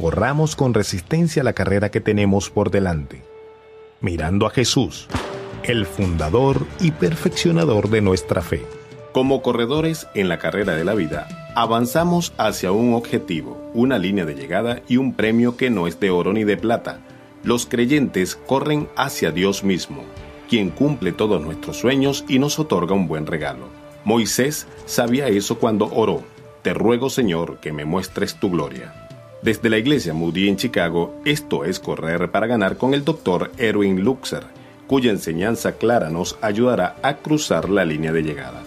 corramos con resistencia la carrera que tenemos por delante, mirando a Jesús, el fundador y perfeccionador de nuestra fe. Como corredores en la carrera de la vida, avanzamos hacia un objetivo, una línea de llegada y un premio que no es de oro ni de plata. Los creyentes corren hacia Dios mismo, quien cumple todos nuestros sueños y nos otorga un buen regalo. Moisés sabía eso cuando oró, Te ruego Señor que me muestres tu gloria. Desde la iglesia Moody en Chicago, esto es Correr para Ganar con el doctor Erwin Luxer, cuya enseñanza clara nos ayudará a cruzar la línea de llegada.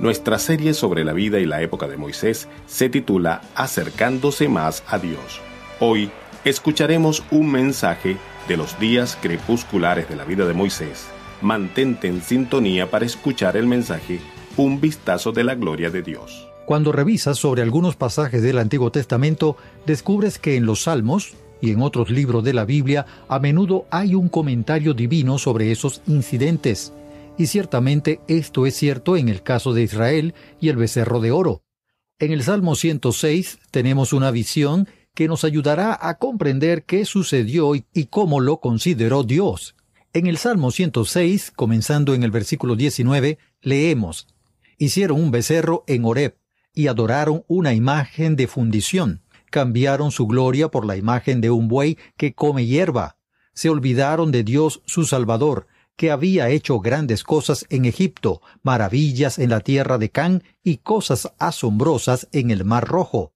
Nuestra serie sobre la vida y la época de Moisés se titula Acercándose más a Dios. Hoy escucharemos un mensaje de los días crepusculares de la vida de Moisés. Mantente en sintonía para escuchar el mensaje Un vistazo de la gloria de Dios. Cuando revisas sobre algunos pasajes del Antiguo Testamento, descubres que en los Salmos y en otros libros de la Biblia a menudo hay un comentario divino sobre esos incidentes. Y ciertamente esto es cierto en el caso de Israel y el becerro de oro. En el Salmo 106 tenemos una visión que nos ayudará a comprender qué sucedió y cómo lo consideró Dios. En el Salmo 106, comenzando en el versículo 19, leemos, Hicieron un becerro en Horeb, y adoraron una imagen de fundición. Cambiaron su gloria por la imagen de un buey que come hierba. Se olvidaron de Dios su Salvador, que había hecho grandes cosas en Egipto, maravillas en la tierra de Can y cosas asombrosas en el Mar Rojo.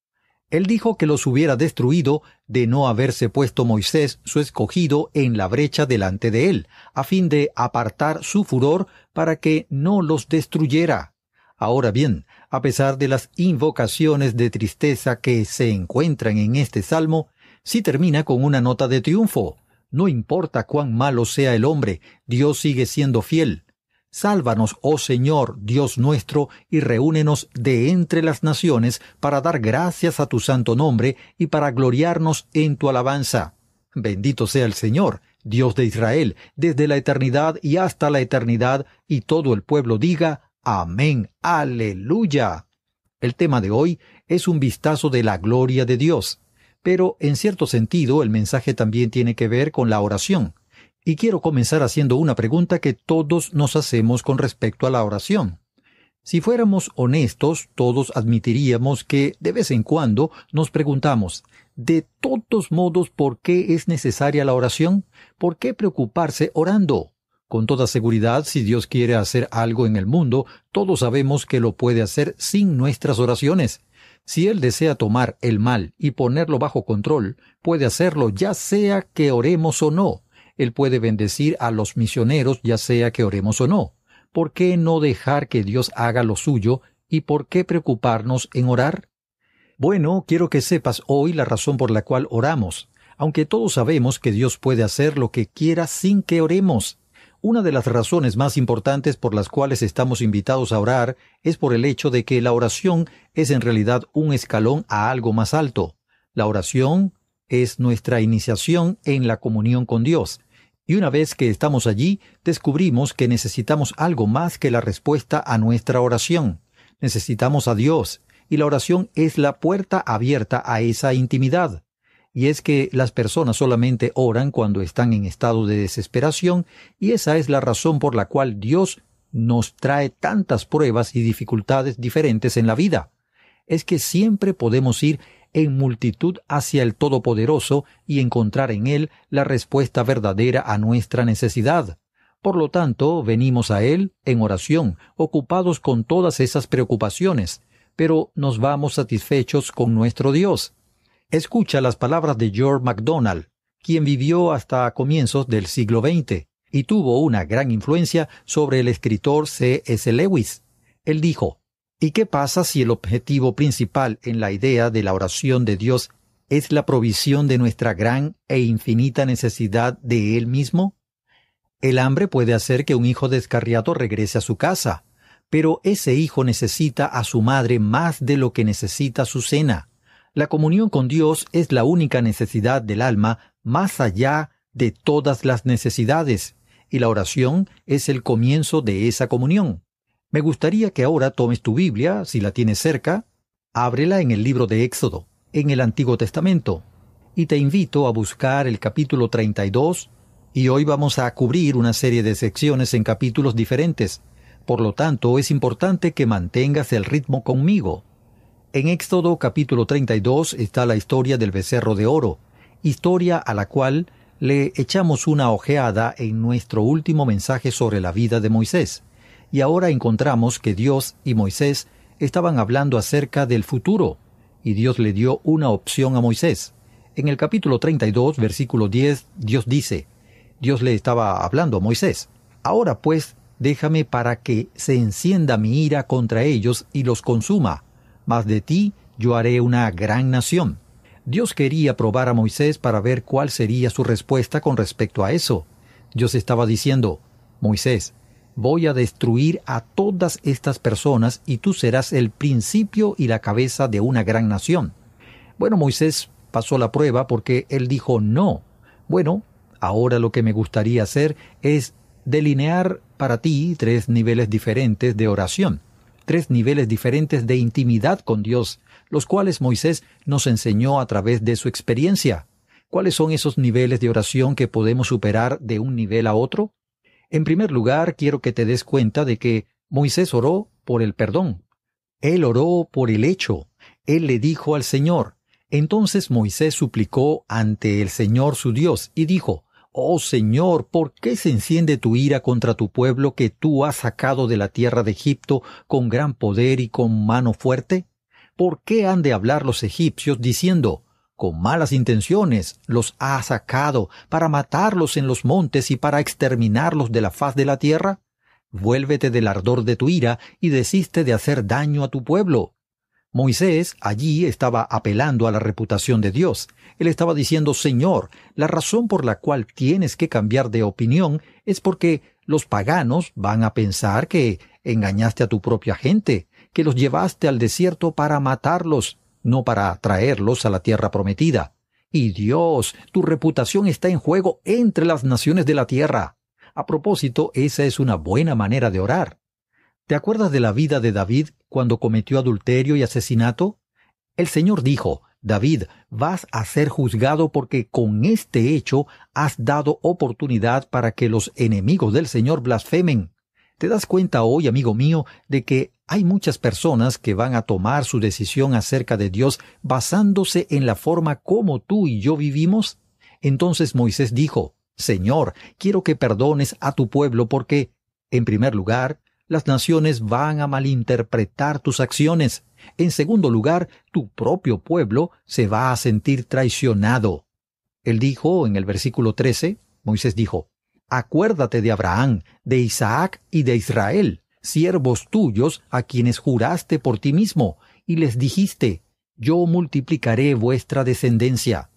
Él dijo que los hubiera destruido de no haberse puesto Moisés, su escogido, en la brecha delante de él, a fin de apartar su furor para que no los destruyera. Ahora bien, a pesar de las invocaciones de tristeza que se encuentran en este salmo, sí termina con una nota de triunfo. No importa cuán malo sea el hombre, Dios sigue siendo fiel. Sálvanos, oh Señor, Dios nuestro, y reúnenos de entre las naciones para dar gracias a tu santo nombre y para gloriarnos en tu alabanza. Bendito sea el Señor, Dios de Israel, desde la eternidad y hasta la eternidad, y todo el pueblo diga, Amén. Aleluya. El tema de hoy es un vistazo de la gloria de Dios, pero en cierto sentido el mensaje también tiene que ver con la oración. Y quiero comenzar haciendo una pregunta que todos nos hacemos con respecto a la oración. Si fuéramos honestos, todos admitiríamos que de vez en cuando nos preguntamos, de todos modos, ¿por qué es necesaria la oración? ¿Por qué preocuparse orando? Con toda seguridad, si Dios quiere hacer algo en el mundo, todos sabemos que lo puede hacer sin nuestras oraciones. Si Él desea tomar el mal y ponerlo bajo control, puede hacerlo ya sea que oremos o no. Él puede bendecir a los misioneros ya sea que oremos o no. ¿Por qué no dejar que Dios haga lo suyo y por qué preocuparnos en orar? Bueno, quiero que sepas hoy la razón por la cual oramos, aunque todos sabemos que Dios puede hacer lo que quiera sin que oremos. Una de las razones más importantes por las cuales estamos invitados a orar es por el hecho de que la oración es en realidad un escalón a algo más alto. La oración es nuestra iniciación en la comunión con Dios. Y una vez que estamos allí, descubrimos que necesitamos algo más que la respuesta a nuestra oración. Necesitamos a Dios, y la oración es la puerta abierta a esa intimidad y es que las personas solamente oran cuando están en estado de desesperación, y esa es la razón por la cual Dios nos trae tantas pruebas y dificultades diferentes en la vida. Es que siempre podemos ir en multitud hacia el Todopoderoso y encontrar en Él la respuesta verdadera a nuestra necesidad. Por lo tanto, venimos a Él en oración, ocupados con todas esas preocupaciones, pero nos vamos satisfechos con nuestro Dios. Escucha las palabras de George MacDonald, quien vivió hasta comienzos del siglo XX y tuvo una gran influencia sobre el escritor C. S. Lewis. Él dijo, ¿Y qué pasa si el objetivo principal en la idea de la oración de Dios es la provisión de nuestra gran e infinita necesidad de Él mismo? El hambre puede hacer que un hijo descarriado regrese a su casa, pero ese hijo necesita a su madre más de lo que necesita su cena. La comunión con Dios es la única necesidad del alma más allá de todas las necesidades, y la oración es el comienzo de esa comunión. Me gustaría que ahora tomes tu Biblia, si la tienes cerca, ábrela en el libro de Éxodo, en el Antiguo Testamento, y te invito a buscar el capítulo 32, y hoy vamos a cubrir una serie de secciones en capítulos diferentes. Por lo tanto, es importante que mantengas el ritmo conmigo. En Éxodo capítulo 32 está la historia del becerro de oro, historia a la cual le echamos una ojeada en nuestro último mensaje sobre la vida de Moisés. Y ahora encontramos que Dios y Moisés estaban hablando acerca del futuro, y Dios le dio una opción a Moisés. En el capítulo 32, versículo 10, Dios dice, Dios le estaba hablando a Moisés, ahora pues déjame para que se encienda mi ira contra ellos y los consuma, mas de ti yo haré una gran nación. Dios quería probar a Moisés para ver cuál sería su respuesta con respecto a eso. Dios estaba diciendo, Moisés, voy a destruir a todas estas personas y tú serás el principio y la cabeza de una gran nación. Bueno, Moisés pasó la prueba porque él dijo no. Bueno, ahora lo que me gustaría hacer es delinear para ti tres niveles diferentes de oración tres niveles diferentes de intimidad con Dios, los cuales Moisés nos enseñó a través de su experiencia. ¿Cuáles son esos niveles de oración que podemos superar de un nivel a otro? En primer lugar, quiero que te des cuenta de que Moisés oró por el perdón. Él oró por el hecho. Él le dijo al Señor. Entonces Moisés suplicó ante el Señor su Dios y dijo, Oh Señor, ¿por qué se enciende tu ira contra tu pueblo que tú has sacado de la tierra de Egipto con gran poder y con mano fuerte? ¿Por qué han de hablar los egipcios diciendo, con malas intenciones los ha sacado para matarlos en los montes y para exterminarlos de la faz de la tierra? Vuélvete del ardor de tu ira y desiste de hacer daño a tu pueblo Moisés allí estaba apelando a la reputación de Dios. Él estaba diciendo, Señor, la razón por la cual tienes que cambiar de opinión es porque los paganos van a pensar que engañaste a tu propia gente, que los llevaste al desierto para matarlos, no para traerlos a la tierra prometida. Y Dios, tu reputación está en juego entre las naciones de la tierra. A propósito, esa es una buena manera de orar. ¿Te acuerdas de la vida de David cuando cometió adulterio y asesinato? El Señor dijo, David, vas a ser juzgado porque con este hecho has dado oportunidad para que los enemigos del Señor blasfemen. ¿Te das cuenta hoy, amigo mío, de que hay muchas personas que van a tomar su decisión acerca de Dios basándose en la forma como tú y yo vivimos? Entonces Moisés dijo, Señor, quiero que perdones a tu pueblo porque, en primer lugar, las naciones van a malinterpretar tus acciones. En segundo lugar, tu propio pueblo se va a sentir traicionado. Él dijo en el versículo 13, Moisés dijo, Acuérdate de Abraham, de Isaac y de Israel, siervos tuyos a quienes juraste por ti mismo, y les dijiste, Yo multiplicaré vuestra descendencia.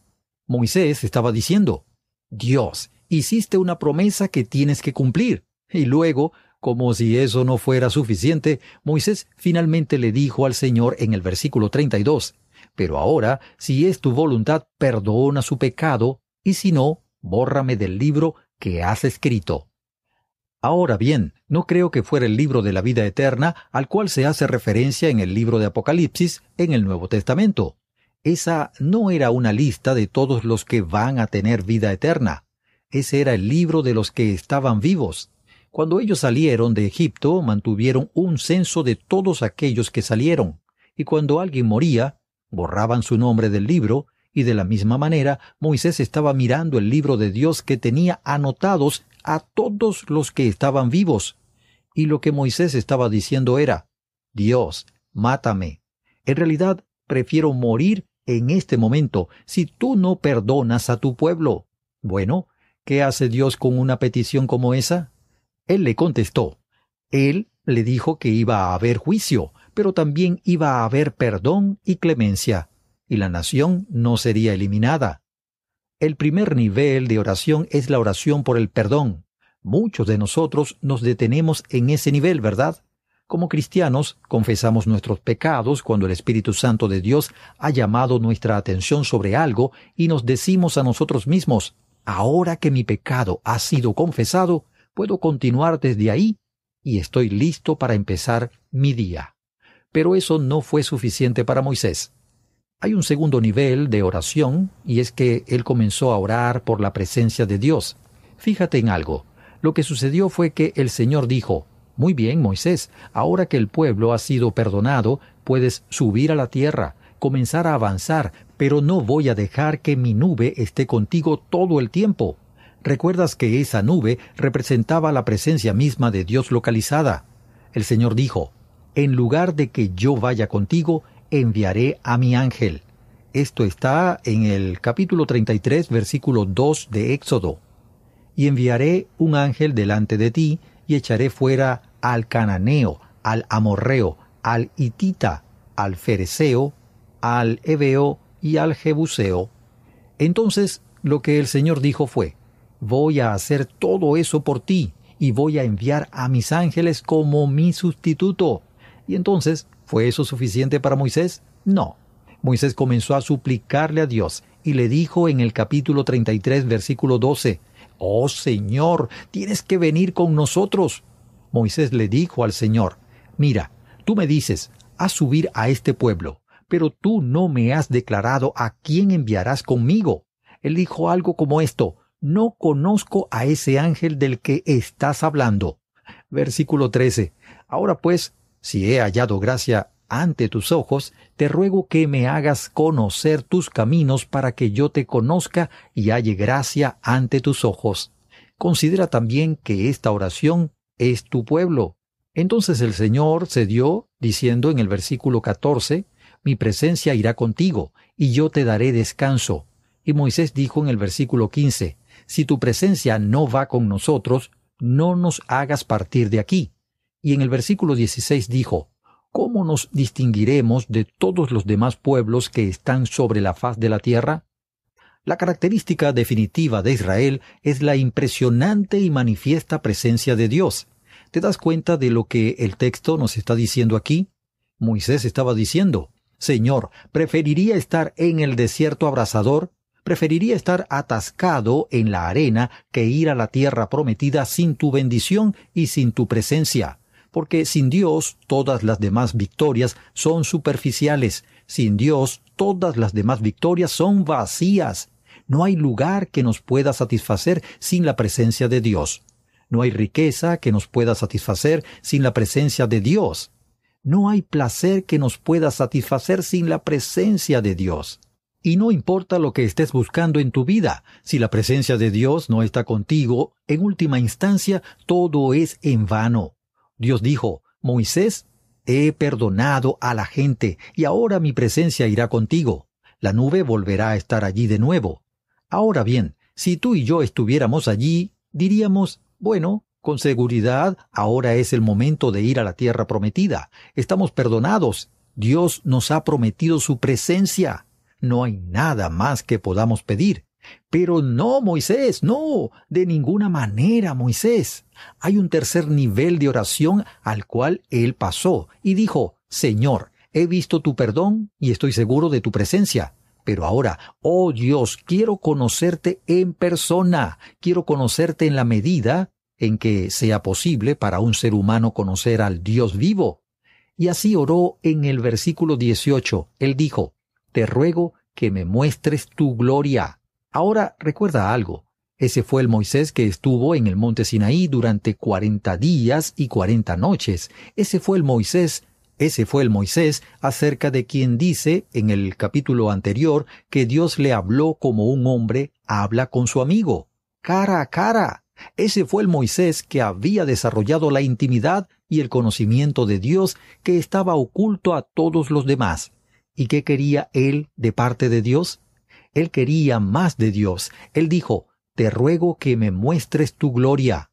Moisés estaba diciendo, Dios, hiciste una promesa que tienes que cumplir, y luego como si eso no fuera suficiente, Moisés finalmente le dijo al Señor en el versículo 32, Pero ahora, si es tu voluntad, perdona su pecado, y si no, bórrame del libro que has escrito. Ahora bien, no creo que fuera el libro de la vida eterna al cual se hace referencia en el libro de Apocalipsis en el Nuevo Testamento. Esa no era una lista de todos los que van a tener vida eterna. Ese era el libro de los que estaban vivos. Cuando ellos salieron de Egipto, mantuvieron un censo de todos aquellos que salieron, y cuando alguien moría, borraban su nombre del libro, y de la misma manera Moisés estaba mirando el libro de Dios que tenía anotados a todos los que estaban vivos. Y lo que Moisés estaba diciendo era, Dios, mátame. En realidad, prefiero morir en este momento si tú no perdonas a tu pueblo. Bueno, ¿qué hace Dios con una petición como esa? Él le contestó, él le dijo que iba a haber juicio, pero también iba a haber perdón y clemencia, y la nación no sería eliminada. El primer nivel de oración es la oración por el perdón. Muchos de nosotros nos detenemos en ese nivel, ¿verdad? Como cristianos, confesamos nuestros pecados cuando el Espíritu Santo de Dios ha llamado nuestra atención sobre algo y nos decimos a nosotros mismos, ahora que mi pecado ha sido confesado, Puedo continuar desde ahí y estoy listo para empezar mi día. Pero eso no fue suficiente para Moisés. Hay un segundo nivel de oración y es que él comenzó a orar por la presencia de Dios. Fíjate en algo. Lo que sucedió fue que el Señor dijo, Muy bien, Moisés, ahora que el pueblo ha sido perdonado, puedes subir a la tierra, comenzar a avanzar, pero no voy a dejar que mi nube esté contigo todo el tiempo. Recuerdas que esa nube representaba la presencia misma de Dios localizada. El Señor dijo, En lugar de que yo vaya contigo, enviaré a mi ángel. Esto está en el capítulo 33, versículo 2 de Éxodo. Y enviaré un ángel delante de ti, y echaré fuera al cananeo, al amorreo, al hitita, al fereceo, al hebeo y al jebuseo. Entonces lo que el Señor dijo fue, voy a hacer todo eso por ti y voy a enviar a mis ángeles como mi sustituto. Y entonces, ¿fue eso suficiente para Moisés? No. Moisés comenzó a suplicarle a Dios y le dijo en el capítulo 33, versículo 12, Oh Señor, tienes que venir con nosotros. Moisés le dijo al Señor, Mira, tú me dices, a subir a este pueblo, pero tú no me has declarado a quién enviarás conmigo. Él dijo algo como esto, no conozco a ese ángel del que estás hablando. Versículo 13. Ahora pues, si he hallado gracia ante tus ojos, te ruego que me hagas conocer tus caminos para que yo te conozca y halle gracia ante tus ojos. Considera también que esta oración es tu pueblo. Entonces el Señor se dio, diciendo en el versículo 14, Mi presencia irá contigo, y yo te daré descanso. Y Moisés dijo en el versículo 15, si tu presencia no va con nosotros, no nos hagas partir de aquí. Y en el versículo 16 dijo, ¿Cómo nos distinguiremos de todos los demás pueblos que están sobre la faz de la tierra? La característica definitiva de Israel es la impresionante y manifiesta presencia de Dios. ¿Te das cuenta de lo que el texto nos está diciendo aquí? Moisés estaba diciendo, Señor, preferiría estar en el desierto abrasador Preferiría estar atascado en la arena que ir a la tierra prometida sin tu bendición y sin tu presencia. Porque sin Dios todas las demás victorias son superficiales, sin Dios todas las demás victorias son vacías. No hay lugar que nos pueda satisfacer sin la presencia de Dios. No hay riqueza que nos pueda satisfacer sin la presencia de Dios. No hay placer que nos pueda satisfacer sin la presencia de Dios. Y no importa lo que estés buscando en tu vida, si la presencia de Dios no está contigo, en última instancia todo es en vano. Dios dijo, Moisés, he perdonado a la gente, y ahora mi presencia irá contigo. La nube volverá a estar allí de nuevo. Ahora bien, si tú y yo estuviéramos allí, diríamos, bueno, con seguridad, ahora es el momento de ir a la tierra prometida. Estamos perdonados. Dios nos ha prometido su presencia. No hay nada más que podamos pedir. Pero no, Moisés, no, de ninguna manera, Moisés. Hay un tercer nivel de oración al cual él pasó y dijo, Señor, he visto tu perdón y estoy seguro de tu presencia. Pero ahora, oh Dios, quiero conocerte en persona, quiero conocerte en la medida en que sea posible para un ser humano conocer al Dios vivo. Y así oró en el versículo 18. Él dijo, te ruego que me muestres tu gloria. Ahora recuerda algo. Ese fue el Moisés que estuvo en el monte Sinaí durante cuarenta días y cuarenta noches. Ese fue el Moisés ese fue el Moisés acerca de quien dice en el capítulo anterior que Dios le habló como un hombre habla con su amigo, cara a cara. Ese fue el Moisés que había desarrollado la intimidad y el conocimiento de Dios que estaba oculto a todos los demás. ¿Y qué quería él de parte de Dios? Él quería más de Dios. Él dijo, Te ruego que me muestres tu gloria.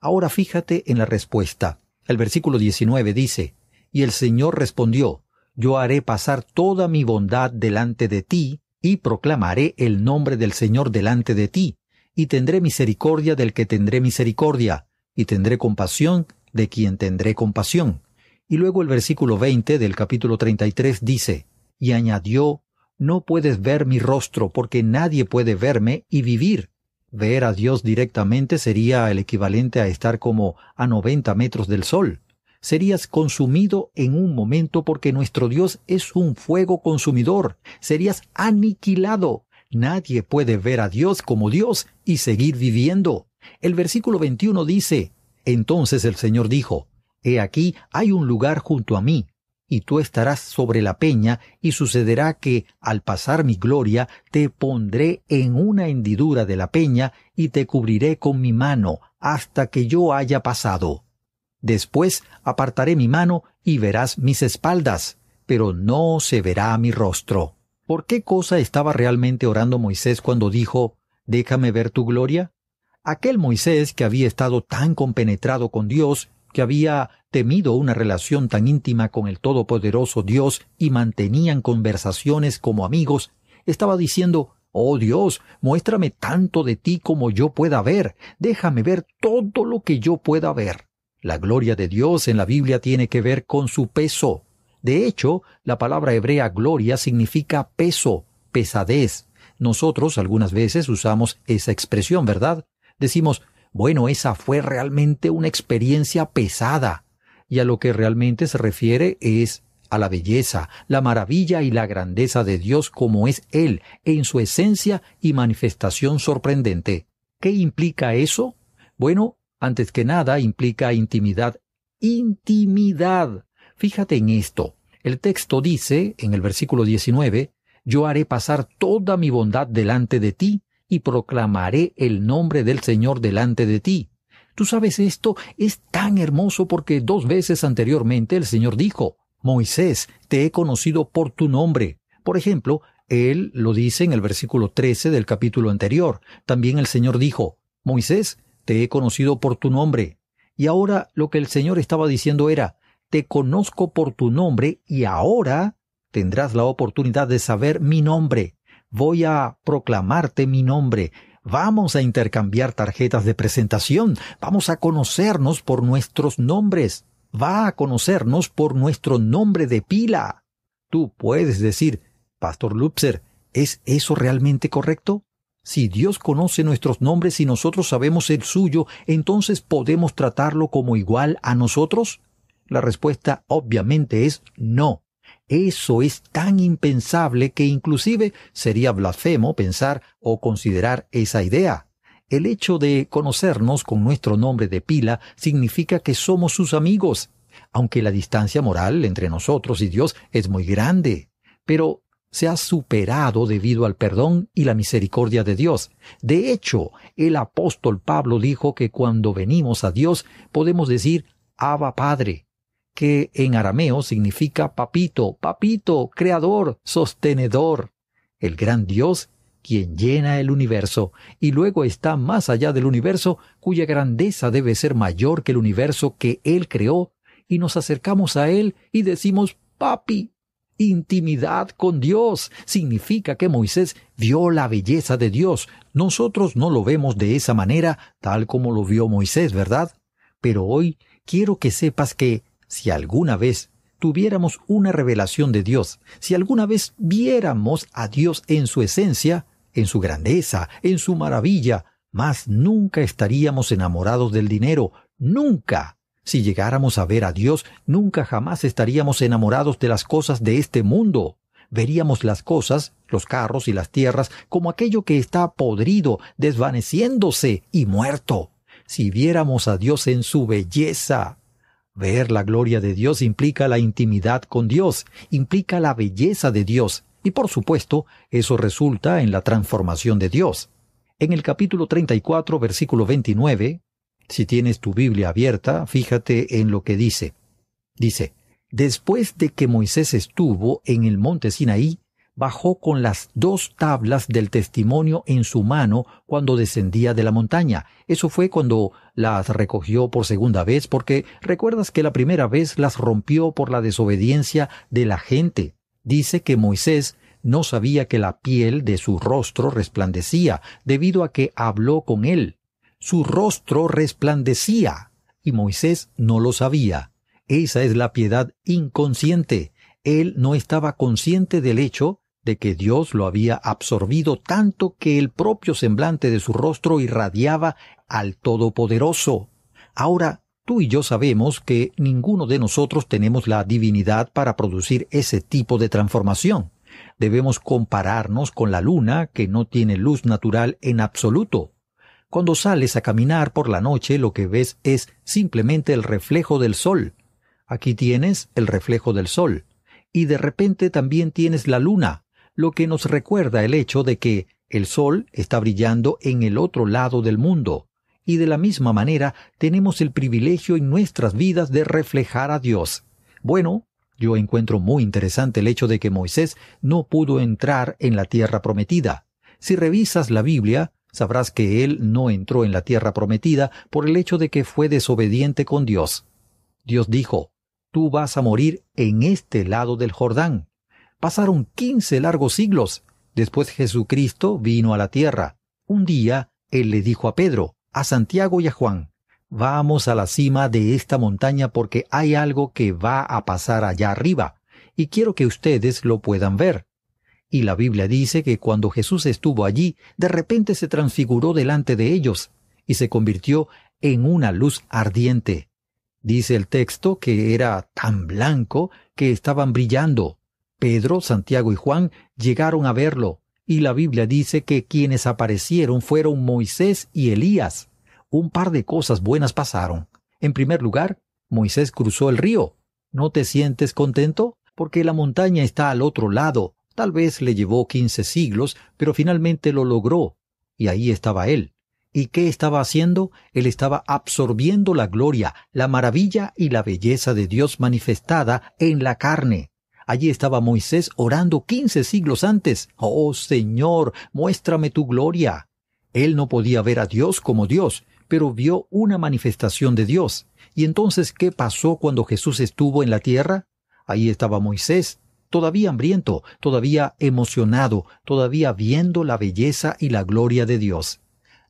Ahora fíjate en la respuesta. El versículo 19 dice, Y el Señor respondió, Yo haré pasar toda mi bondad delante de ti, y proclamaré el nombre del Señor delante de ti, y tendré misericordia del que tendré misericordia, y tendré compasión de quien tendré compasión. Y luego el versículo 20 del capítulo 33 dice, y añadió, No puedes ver mi rostro porque nadie puede verme y vivir. Ver a Dios directamente sería el equivalente a estar como a 90 metros del sol. Serías consumido en un momento porque nuestro Dios es un fuego consumidor. Serías aniquilado. Nadie puede ver a Dios como Dios y seguir viviendo. El versículo 21 dice, Entonces el Señor dijo, He aquí hay un lugar junto a mí, y tú estarás sobre la peña, y sucederá que, al pasar mi gloria, te pondré en una hendidura de la peña, y te cubriré con mi mano, hasta que yo haya pasado. Después apartaré mi mano, y verás mis espaldas, pero no se verá mi rostro. ¿Por qué cosa estaba realmente orando Moisés cuando dijo, Déjame ver tu gloria? Aquel Moisés que había estado tan compenetrado con Dios que había temido una relación tan íntima con el Todopoderoso Dios y mantenían conversaciones como amigos, estaba diciendo Oh Dios, muéstrame tanto de ti como yo pueda ver, déjame ver todo lo que yo pueda ver. La gloria de Dios en la Biblia tiene que ver con su peso. De hecho, la palabra hebrea gloria significa peso, pesadez. Nosotros algunas veces usamos esa expresión, ¿verdad? Decimos, bueno, esa fue realmente una experiencia pesada, y a lo que realmente se refiere es a la belleza, la maravilla y la grandeza de Dios como es Él, en su esencia y manifestación sorprendente. ¿Qué implica eso? Bueno, antes que nada implica intimidad. Intimidad. Fíjate en esto. El texto dice, en el versículo 19, Yo haré pasar toda mi bondad delante de ti y proclamaré el nombre del Señor delante de ti. Tú sabes esto es tan hermoso porque dos veces anteriormente el Señor dijo, Moisés, te he conocido por tu nombre. Por ejemplo, él lo dice en el versículo 13 del capítulo anterior. También el Señor dijo, Moisés, te he conocido por tu nombre. Y ahora lo que el Señor estaba diciendo era, te conozco por tu nombre y ahora tendrás la oportunidad de saber mi nombre voy a proclamarte mi nombre, vamos a intercambiar tarjetas de presentación, vamos a conocernos por nuestros nombres, va a conocernos por nuestro nombre de pila. Tú puedes decir, Pastor Lupser, ¿es eso realmente correcto? Si Dios conoce nuestros nombres y nosotros sabemos el suyo, entonces podemos tratarlo como igual a nosotros? La respuesta obviamente es no. Eso es tan impensable que inclusive sería blasfemo pensar o considerar esa idea. El hecho de conocernos con nuestro nombre de pila significa que somos sus amigos, aunque la distancia moral entre nosotros y Dios es muy grande. Pero se ha superado debido al perdón y la misericordia de Dios. De hecho, el apóstol Pablo dijo que cuando venimos a Dios podemos decir Abba Padre, que en arameo significa papito, papito, creador, sostenedor, el gran Dios quien llena el universo, y luego está más allá del universo, cuya grandeza debe ser mayor que el universo que Él creó, y nos acercamos a Él y decimos, papi, intimidad con Dios. Significa que Moisés vio la belleza de Dios. Nosotros no lo vemos de esa manera, tal como lo vio Moisés, ¿verdad? Pero hoy quiero que sepas que si alguna vez tuviéramos una revelación de Dios, si alguna vez viéramos a Dios en su esencia, en su grandeza, en su maravilla, más nunca estaríamos enamorados del dinero, nunca. Si llegáramos a ver a Dios, nunca jamás estaríamos enamorados de las cosas de este mundo. Veríamos las cosas, los carros y las tierras, como aquello que está podrido, desvaneciéndose y muerto. Si viéramos a Dios en su belleza, Ver la gloria de Dios implica la intimidad con Dios, implica la belleza de Dios, y por supuesto, eso resulta en la transformación de Dios. En el capítulo 34, versículo 29, si tienes tu Biblia abierta, fíjate en lo que dice. Dice, Después de que Moisés estuvo en el monte Sinaí, bajó con las dos tablas del testimonio en su mano cuando descendía de la montaña. Eso fue cuando las recogió por segunda vez, porque recuerdas que la primera vez las rompió por la desobediencia de la gente. Dice que Moisés no sabía que la piel de su rostro resplandecía, debido a que habló con él. Su rostro resplandecía, y Moisés no lo sabía. Esa es la piedad inconsciente él no estaba consciente del hecho de que Dios lo había absorbido tanto que el propio semblante de su rostro irradiaba al Todopoderoso. Ahora, tú y yo sabemos que ninguno de nosotros tenemos la divinidad para producir ese tipo de transformación. Debemos compararnos con la luna, que no tiene luz natural en absoluto. Cuando sales a caminar por la noche lo que ves es simplemente el reflejo del sol. Aquí tienes el reflejo del sol. Y de repente también tienes la luna, lo que nos recuerda el hecho de que el sol está brillando en el otro lado del mundo, y de la misma manera tenemos el privilegio en nuestras vidas de reflejar a Dios. Bueno, yo encuentro muy interesante el hecho de que Moisés no pudo entrar en la tierra prometida. Si revisas la Biblia, sabrás que él no entró en la tierra prometida por el hecho de que fue desobediente con Dios. Dios dijo, Tú vas a morir en este lado del Jordán. Pasaron quince largos siglos. Después Jesucristo vino a la tierra. Un día Él le dijo a Pedro, a Santiago y a Juan, Vamos a la cima de esta montaña porque hay algo que va a pasar allá arriba, y quiero que ustedes lo puedan ver. Y la Biblia dice que cuando Jesús estuvo allí, de repente se transfiguró delante de ellos, y se convirtió en una luz ardiente. Dice el texto que era tan blanco que estaban brillando, Pedro, Santiago y Juan llegaron a verlo, y la Biblia dice que quienes aparecieron fueron Moisés y Elías. Un par de cosas buenas pasaron. En primer lugar, Moisés cruzó el río. ¿No te sientes contento? Porque la montaña está al otro lado. Tal vez le llevó quince siglos, pero finalmente lo logró. Y ahí estaba él. ¿Y qué estaba haciendo? Él estaba absorbiendo la gloria, la maravilla y la belleza de Dios manifestada en la carne. Allí estaba Moisés orando quince siglos antes. Oh Señor, muéstrame tu gloria. Él no podía ver a Dios como Dios, pero vio una manifestación de Dios. ¿Y entonces qué pasó cuando Jesús estuvo en la tierra? Ahí estaba Moisés, todavía hambriento, todavía emocionado, todavía viendo la belleza y la gloria de Dios.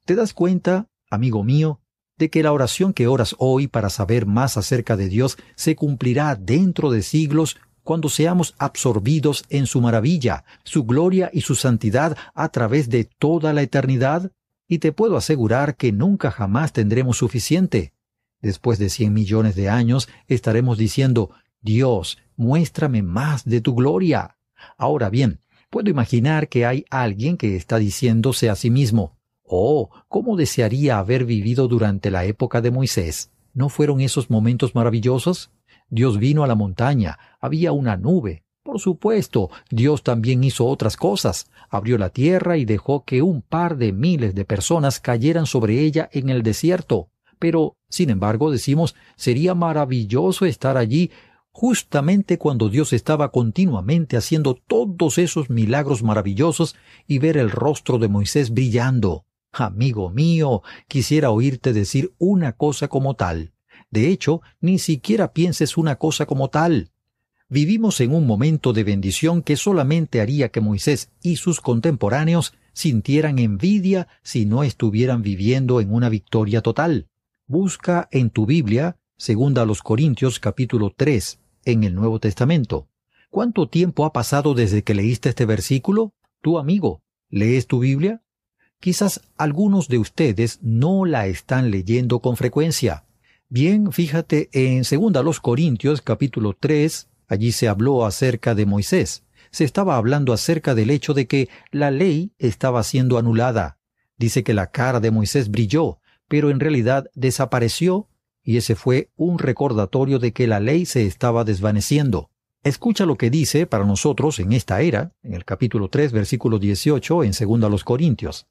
¿Te das cuenta, amigo mío, de que la oración que oras hoy para saber más acerca de Dios se cumplirá dentro de siglos cuando seamos absorbidos en su maravilla, su gloria y su santidad a través de toda la eternidad? Y te puedo asegurar que nunca jamás tendremos suficiente. Después de cien millones de años estaremos diciendo, Dios, muéstrame más de tu gloria. Ahora bien, puedo imaginar que hay alguien que está diciéndose a sí mismo, Oh, cómo desearía haber vivido durante la época de Moisés. ¿No fueron esos momentos maravillosos? Dios vino a la montaña, había una nube. Por supuesto, Dios también hizo otras cosas. Abrió la tierra y dejó que un par de miles de personas cayeran sobre ella en el desierto. Pero, sin embargo, decimos, sería maravilloso estar allí justamente cuando Dios estaba continuamente haciendo todos esos milagros maravillosos y ver el rostro de Moisés brillando. Amigo mío, quisiera oírte decir una cosa como tal. De hecho, ni siquiera pienses una cosa como tal. Vivimos en un momento de bendición que solamente haría que Moisés y sus contemporáneos sintieran envidia si no estuvieran viviendo en una victoria total. Busca en tu Biblia, segunda a los Corintios capítulo 3, en el Nuevo Testamento. ¿Cuánto tiempo ha pasado desde que leíste este versículo? Tu amigo, ¿lees tu Biblia? Quizás algunos de ustedes no la están leyendo con frecuencia. Bien, fíjate en 2 Corintios capítulo 3, allí se habló acerca de Moisés. Se estaba hablando acerca del hecho de que la ley estaba siendo anulada. Dice que la cara de Moisés brilló, pero en realidad desapareció, y ese fue un recordatorio de que la ley se estaba desvaneciendo. Escucha lo que dice para nosotros en esta era, en el capítulo 3, versículo 18, en 2 Corintios.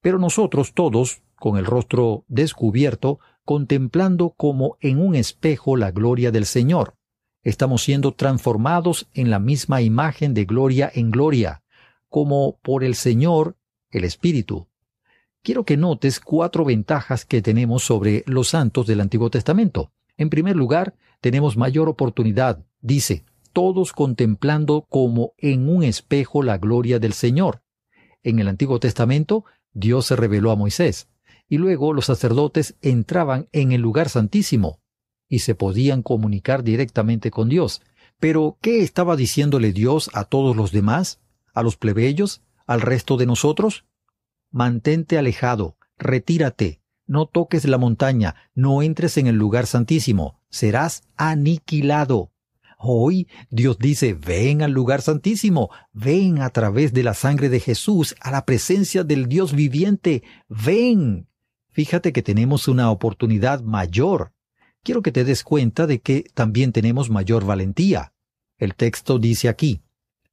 Pero nosotros todos, con el rostro descubierto, contemplando como en un espejo la gloria del Señor. Estamos siendo transformados en la misma imagen de gloria en gloria, como por el Señor, el Espíritu. Quiero que notes cuatro ventajas que tenemos sobre los santos del Antiguo Testamento. En primer lugar, tenemos mayor oportunidad, dice, todos contemplando como en un espejo la gloria del Señor. En el Antiguo Testamento, Dios se reveló a Moisés y luego los sacerdotes entraban en el lugar santísimo y se podían comunicar directamente con Dios. Pero, ¿qué estaba diciéndole Dios a todos los demás? ¿A los plebeyos? ¿Al resto de nosotros? Mantente alejado, retírate, no toques la montaña, no entres en el lugar santísimo, serás aniquilado. Hoy Dios dice, ven al lugar santísimo, ven a través de la sangre de Jesús a la presencia del Dios viviente, ven, fíjate que tenemos una oportunidad mayor. Quiero que te des cuenta de que también tenemos mayor valentía. El texto dice aquí,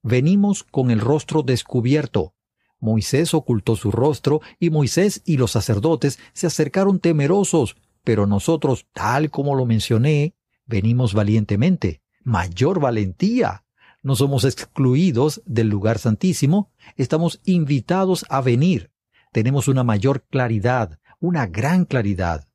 venimos con el rostro descubierto. Moisés ocultó su rostro y Moisés y los sacerdotes se acercaron temerosos, pero nosotros, tal como lo mencioné, venimos valientemente, mayor valentía. No somos excluidos del lugar santísimo, estamos invitados a venir. Tenemos una mayor claridad, una gran claridad.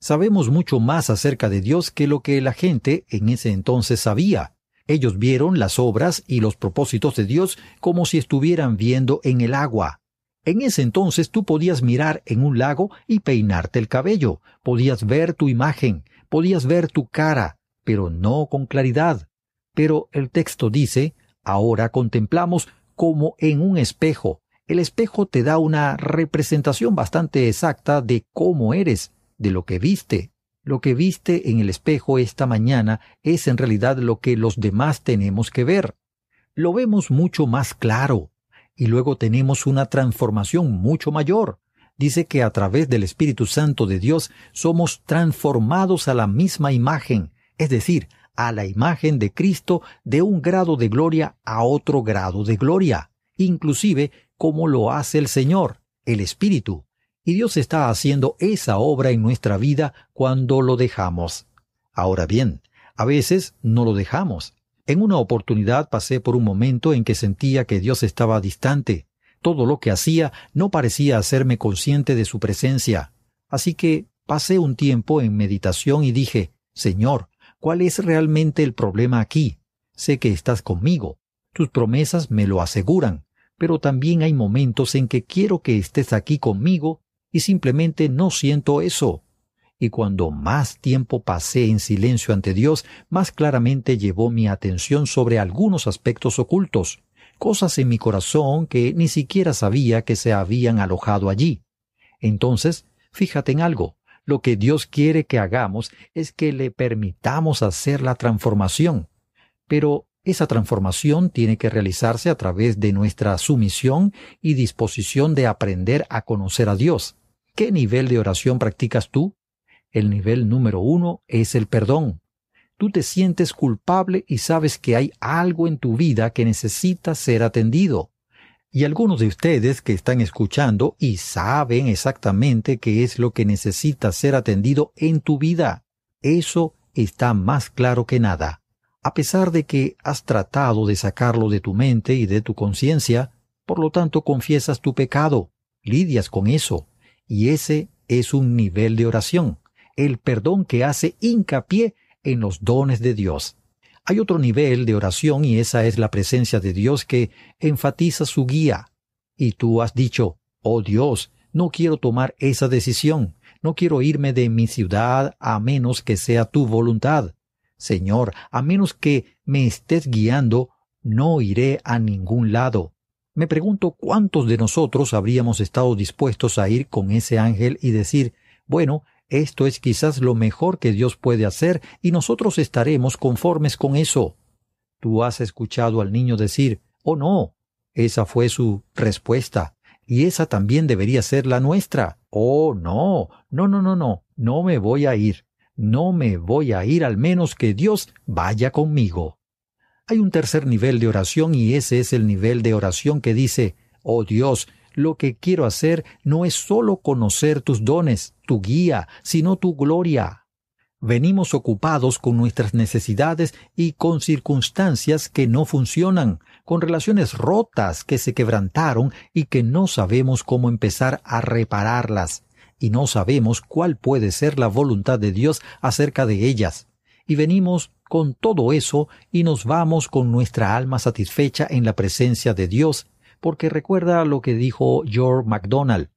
Sabemos mucho más acerca de Dios que lo que la gente en ese entonces sabía. Ellos vieron las obras y los propósitos de Dios como si estuvieran viendo en el agua. En ese entonces tú podías mirar en un lago y peinarte el cabello, podías ver tu imagen, podías ver tu cara, pero no con claridad. Pero el texto dice, ahora contemplamos como en un espejo, el espejo te da una representación bastante exacta de cómo eres, de lo que viste. Lo que viste en el espejo esta mañana es en realidad lo que los demás tenemos que ver. Lo vemos mucho más claro y luego tenemos una transformación mucho mayor. Dice que a través del Espíritu Santo de Dios somos transformados a la misma imagen, es decir, a la imagen de Cristo de un grado de gloria a otro grado de gloria. Inclusive como lo hace el Señor, el Espíritu. Y Dios está haciendo esa obra en nuestra vida cuando lo dejamos. Ahora bien, a veces no lo dejamos. En una oportunidad pasé por un momento en que sentía que Dios estaba distante. Todo lo que hacía no parecía hacerme consciente de su presencia. Así que pasé un tiempo en meditación y dije, Señor, ¿cuál es realmente el problema aquí? Sé que estás conmigo. Tus promesas me lo aseguran pero también hay momentos en que quiero que estés aquí conmigo y simplemente no siento eso. Y cuando más tiempo pasé en silencio ante Dios, más claramente llevó mi atención sobre algunos aspectos ocultos, cosas en mi corazón que ni siquiera sabía que se habían alojado allí. Entonces, fíjate en algo, lo que Dios quiere que hagamos es que le permitamos hacer la transformación. Pero esa transformación tiene que realizarse a través de nuestra sumisión y disposición de aprender a conocer a Dios. ¿Qué nivel de oración practicas tú? El nivel número uno es el perdón. Tú te sientes culpable y sabes que hay algo en tu vida que necesita ser atendido. Y algunos de ustedes que están escuchando y saben exactamente qué es lo que necesita ser atendido en tu vida. Eso está más claro que nada a pesar de que has tratado de sacarlo de tu mente y de tu conciencia, por lo tanto confiesas tu pecado, lidias con eso, y ese es un nivel de oración, el perdón que hace hincapié en los dones de Dios. Hay otro nivel de oración y esa es la presencia de Dios que enfatiza su guía. Y tú has dicho, oh Dios, no quiero tomar esa decisión, no quiero irme de mi ciudad a menos que sea tu voluntad. Señor, a menos que me estés guiando, no iré a ningún lado. Me pregunto cuántos de nosotros habríamos estado dispuestos a ir con ese ángel y decir, bueno, esto es quizás lo mejor que Dios puede hacer y nosotros estaremos conformes con eso. Tú has escuchado al niño decir, oh no, esa fue su respuesta, y esa también debería ser la nuestra. Oh no, no, no, no, no, no me voy a ir. No me voy a ir al menos que Dios vaya conmigo. Hay un tercer nivel de oración y ese es el nivel de oración que dice, oh Dios, lo que quiero hacer no es solo conocer tus dones, tu guía, sino tu gloria. Venimos ocupados con nuestras necesidades y con circunstancias que no funcionan, con relaciones rotas que se quebrantaron y que no sabemos cómo empezar a repararlas y no sabemos cuál puede ser la voluntad de Dios acerca de ellas. Y venimos con todo eso y nos vamos con nuestra alma satisfecha en la presencia de Dios, porque recuerda lo que dijo George MacDonald.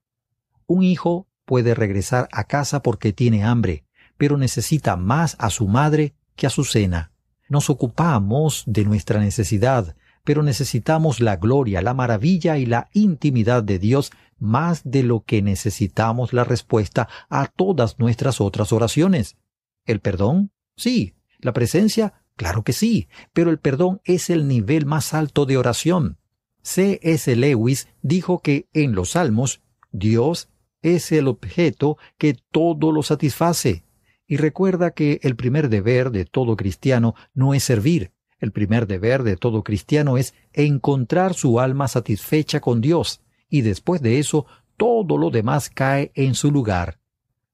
Un hijo puede regresar a casa porque tiene hambre, pero necesita más a su madre que a su cena. Nos ocupamos de nuestra necesidad, pero necesitamos la gloria, la maravilla y la intimidad de Dios más de lo que necesitamos la respuesta a todas nuestras otras oraciones. ¿El perdón? Sí. ¿La presencia? Claro que sí. Pero el perdón es el nivel más alto de oración. C.S. Lewis dijo que en los Salmos, Dios es el objeto que todo lo satisface. Y recuerda que el primer deber de todo cristiano no es servir. El primer deber de todo cristiano es encontrar su alma satisfecha con Dios y después de eso todo lo demás cae en su lugar.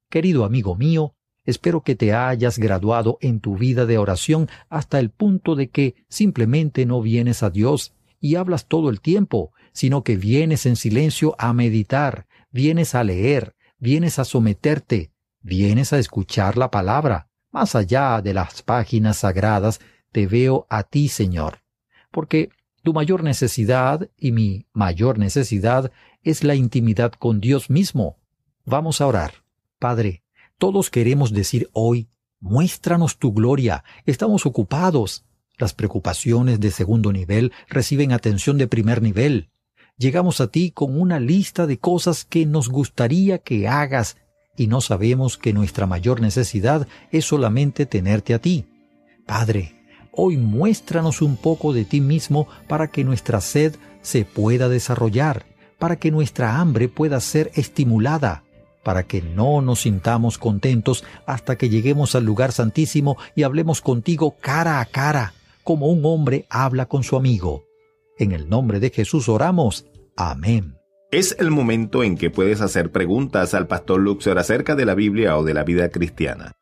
Querido amigo mío, espero que te hayas graduado en tu vida de oración hasta el punto de que simplemente no vienes a Dios y hablas todo el tiempo, sino que vienes en silencio a meditar, vienes a leer, vienes a someterte, vienes a escuchar la palabra. Más allá de las páginas sagradas, te veo a ti, Señor. Porque tu mayor necesidad y mi mayor necesidad es la intimidad con Dios mismo. Vamos a orar. Padre, todos queremos decir hoy, muéstranos tu gloria, estamos ocupados. Las preocupaciones de segundo nivel reciben atención de primer nivel. Llegamos a ti con una lista de cosas que nos gustaría que hagas y no sabemos que nuestra mayor necesidad es solamente tenerte a ti. Padre, Hoy muéstranos un poco de ti mismo para que nuestra sed se pueda desarrollar, para que nuestra hambre pueda ser estimulada, para que no nos sintamos contentos hasta que lleguemos al lugar santísimo y hablemos contigo cara a cara, como un hombre habla con su amigo. En el nombre de Jesús oramos. Amén. Es el momento en que puedes hacer preguntas al pastor Luxor acerca de la Biblia o de la vida cristiana.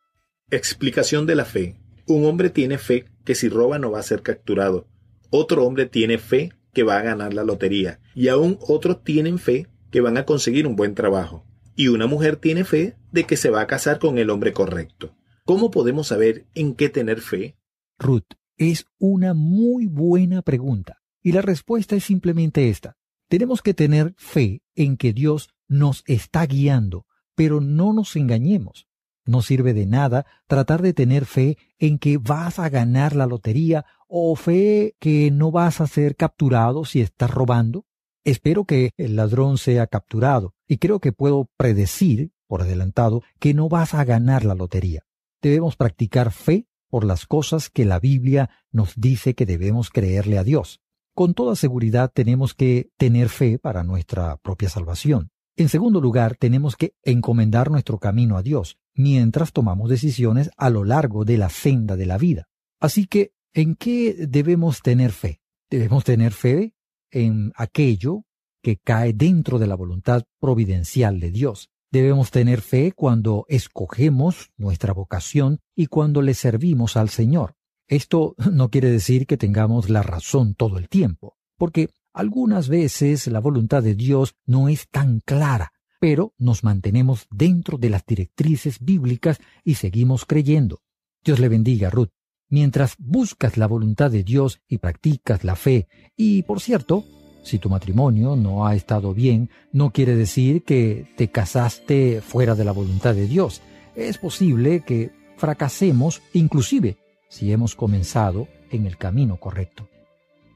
Explicación de la fe. Un hombre tiene fe que si roba no va a ser capturado. Otro hombre tiene fe que va a ganar la lotería. Y aún otros tienen fe que van a conseguir un buen trabajo. Y una mujer tiene fe de que se va a casar con el hombre correcto. ¿Cómo podemos saber en qué tener fe? Ruth, es una muy buena pregunta. Y la respuesta es simplemente esta. Tenemos que tener fe en que Dios nos está guiando, pero no nos engañemos. No sirve de nada tratar de tener fe en que vas a ganar la lotería o fe que no vas a ser capturado si estás robando. Espero que el ladrón sea capturado y creo que puedo predecir, por adelantado, que no vas a ganar la lotería. Debemos practicar fe por las cosas que la Biblia nos dice que debemos creerle a Dios. Con toda seguridad tenemos que tener fe para nuestra propia salvación. En segundo lugar, tenemos que encomendar nuestro camino a Dios mientras tomamos decisiones a lo largo de la senda de la vida. Así que, ¿en qué debemos tener fe? Debemos tener fe en aquello que cae dentro de la voluntad providencial de Dios. Debemos tener fe cuando escogemos nuestra vocación y cuando le servimos al Señor. Esto no quiere decir que tengamos la razón todo el tiempo, porque algunas veces la voluntad de Dios no es tan clara, pero nos mantenemos dentro de las directrices bíblicas y seguimos creyendo. Dios le bendiga, Ruth. Mientras buscas la voluntad de Dios y practicas la fe, y por cierto, si tu matrimonio no ha estado bien, no quiere decir que te casaste fuera de la voluntad de Dios. Es posible que fracasemos inclusive si hemos comenzado en el camino correcto.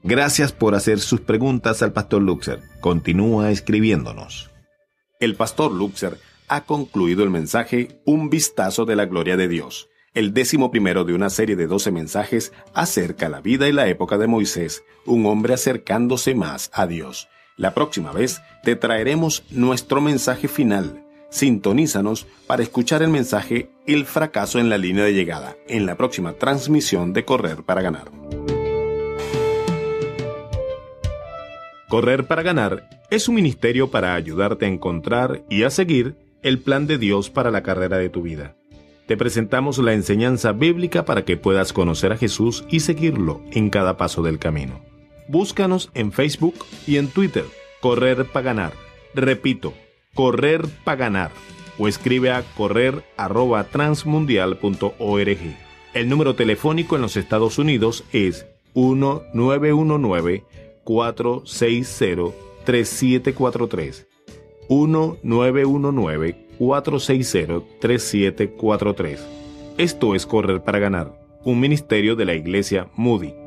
Gracias por hacer sus preguntas al pastor Luxer. Continúa escribiéndonos. El pastor Luxer ha concluido el mensaje Un vistazo de la gloria de Dios, el décimo primero de una serie de doce mensajes acerca la vida y la época de Moisés, un hombre acercándose más a Dios. La próxima vez te traeremos nuestro mensaje final. Sintonízanos para escuchar el mensaje El fracaso en la línea de llegada en la próxima transmisión de Correr para Ganar. Correr para ganar es un ministerio para ayudarte a encontrar y a seguir el plan de Dios para la carrera de tu vida. Te presentamos la enseñanza bíblica para que puedas conocer a Jesús y seguirlo en cada paso del camino. Búscanos en Facebook y en Twitter, Correr para Ganar. Repito, Correr para Ganar o escribe a correr@transmundial.org. El número telefónico en los Estados Unidos es 1919 460-3743. 1919-460-3743. Esto es Correr para Ganar, un ministerio de la Iglesia Moody.